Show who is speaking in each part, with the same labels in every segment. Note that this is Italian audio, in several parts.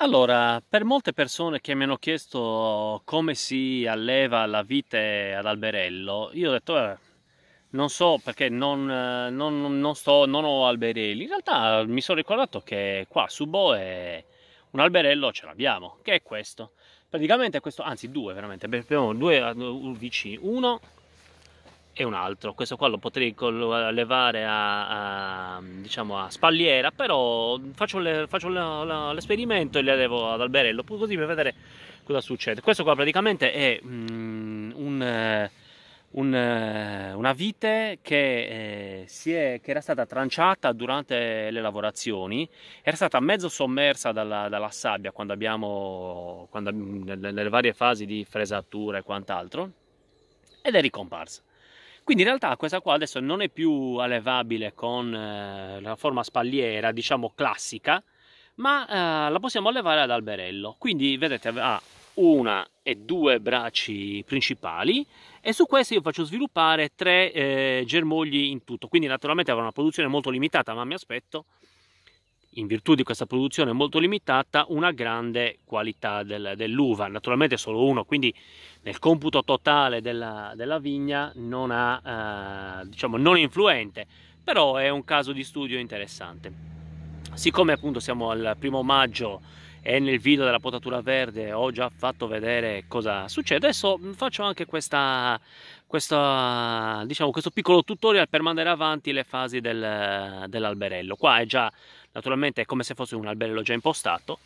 Speaker 1: Allora, per molte persone che mi hanno chiesto come si alleva la vite ad alberello, io ho detto, eh, non so perché non, non, non, sto, non ho alberelli. In realtà mi sono ricordato che qua su Boe un alberello ce l'abbiamo, che è questo. Praticamente questo, anzi due veramente, abbiamo due vicini, uno e un altro questo qua lo potrei eh, levare a, a, diciamo a spalliera però faccio, le, faccio la, la, l'esperimento e le levo ad alberello così per vedere cosa succede questo qua praticamente è mm, un, eh, un, eh, una vite che, eh, è, che, era stata tranciata durante le lavorazioni era stata mezzo sommersa dalla, dalla sabbia quando abbiamo quando, mm, nelle, nelle varie fasi di fresatura e quant'altro ed è ricomparsa quindi in realtà questa qua adesso non è più allevabile con eh, la forma spalliera, diciamo classica, ma eh, la possiamo allevare ad alberello. Quindi vedete ha una e due bracci principali e su queste io faccio sviluppare tre eh, germogli in tutto. Quindi naturalmente avrà una produzione molto limitata, ma mi aspetto in virtù di questa produzione molto limitata, una grande qualità del, dell'uva, naturalmente solo uno, quindi nel computo totale della, della vigna non, ha, eh, diciamo, non influente, però è un caso di studio interessante. Siccome appunto siamo al primo maggio e nel video della potatura verde ho già fatto vedere cosa succede, adesso faccio anche questa, questa, diciamo, questo piccolo tutorial per mandare avanti le fasi del, dell'alberello. Qua è già naturalmente è come se fosse un alberello già impostato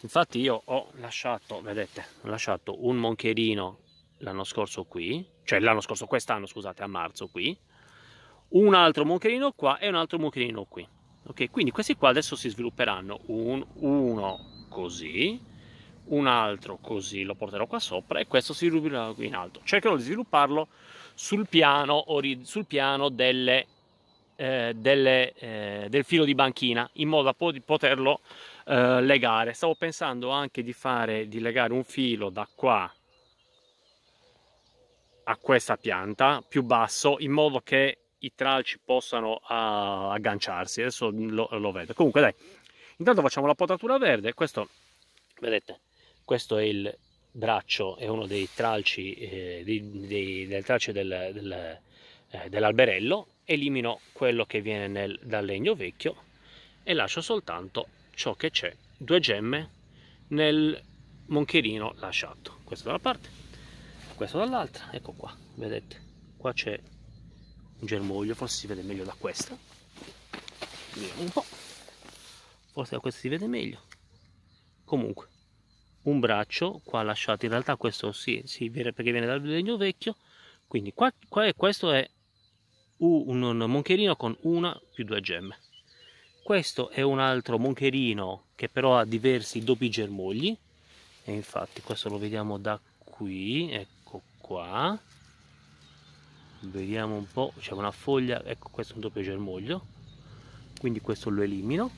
Speaker 1: infatti io ho lasciato vedete ho lasciato un moncherino l'anno scorso qui cioè l'anno scorso quest'anno scusate a marzo qui un altro moncherino qua e un altro moncherino qui ok quindi questi qua adesso si svilupperanno un, uno così un altro così lo porterò qua sopra e questo si svilupperà qui in alto cercherò di svilupparlo sul piano, sul piano delle eh, delle, eh, del filo di banchina in modo da poterlo eh, legare. Stavo pensando anche di, fare, di legare un filo da qua a questa pianta più basso in modo che i tralci possano ah, agganciarsi. Adesso lo, lo vedo. Comunque dai, intanto facciamo la potatura verde. Questo, vedete, questo è il braccio, è uno dei tralci, eh, dei, dei, del tralcio del, del, eh, dell'alberello, elimino quello che viene nel, dal legno vecchio e lascio soltanto ciò che c'è, due gemme nel moncherino lasciato. Questo da una parte, questo dall'altra, ecco qua, vedete, qua c'è un germoglio, forse si vede meglio da questa, vediamo un po', forse da questa si vede meglio, comunque un braccio qua lasciato in realtà questo si sì, perché viene dal legno vecchio quindi qua, qua è, questo è un, un moncherino con una più due gemme. Questo è un altro moncherino che però ha diversi doppi germogli, e infatti questo lo vediamo da qui, ecco qua, vediamo un po', c'è una foglia, ecco questo è un doppio germoglio, quindi questo lo elimino,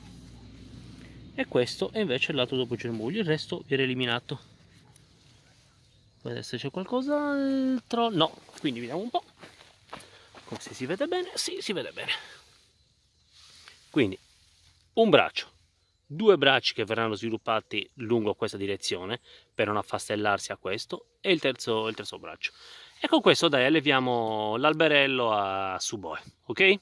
Speaker 1: e questo è invece il lato doppio germoglio, il resto viene eliminato. Vedete se c'è qualcos'altro, eh, no, quindi vediamo un po' ecco se si vede bene sì, si vede bene quindi un braccio due bracci che verranno sviluppati lungo questa direzione per non affastellarsi a questo e il terzo, il terzo braccio e con questo dai, alleviamo l'alberello a Suboe ok?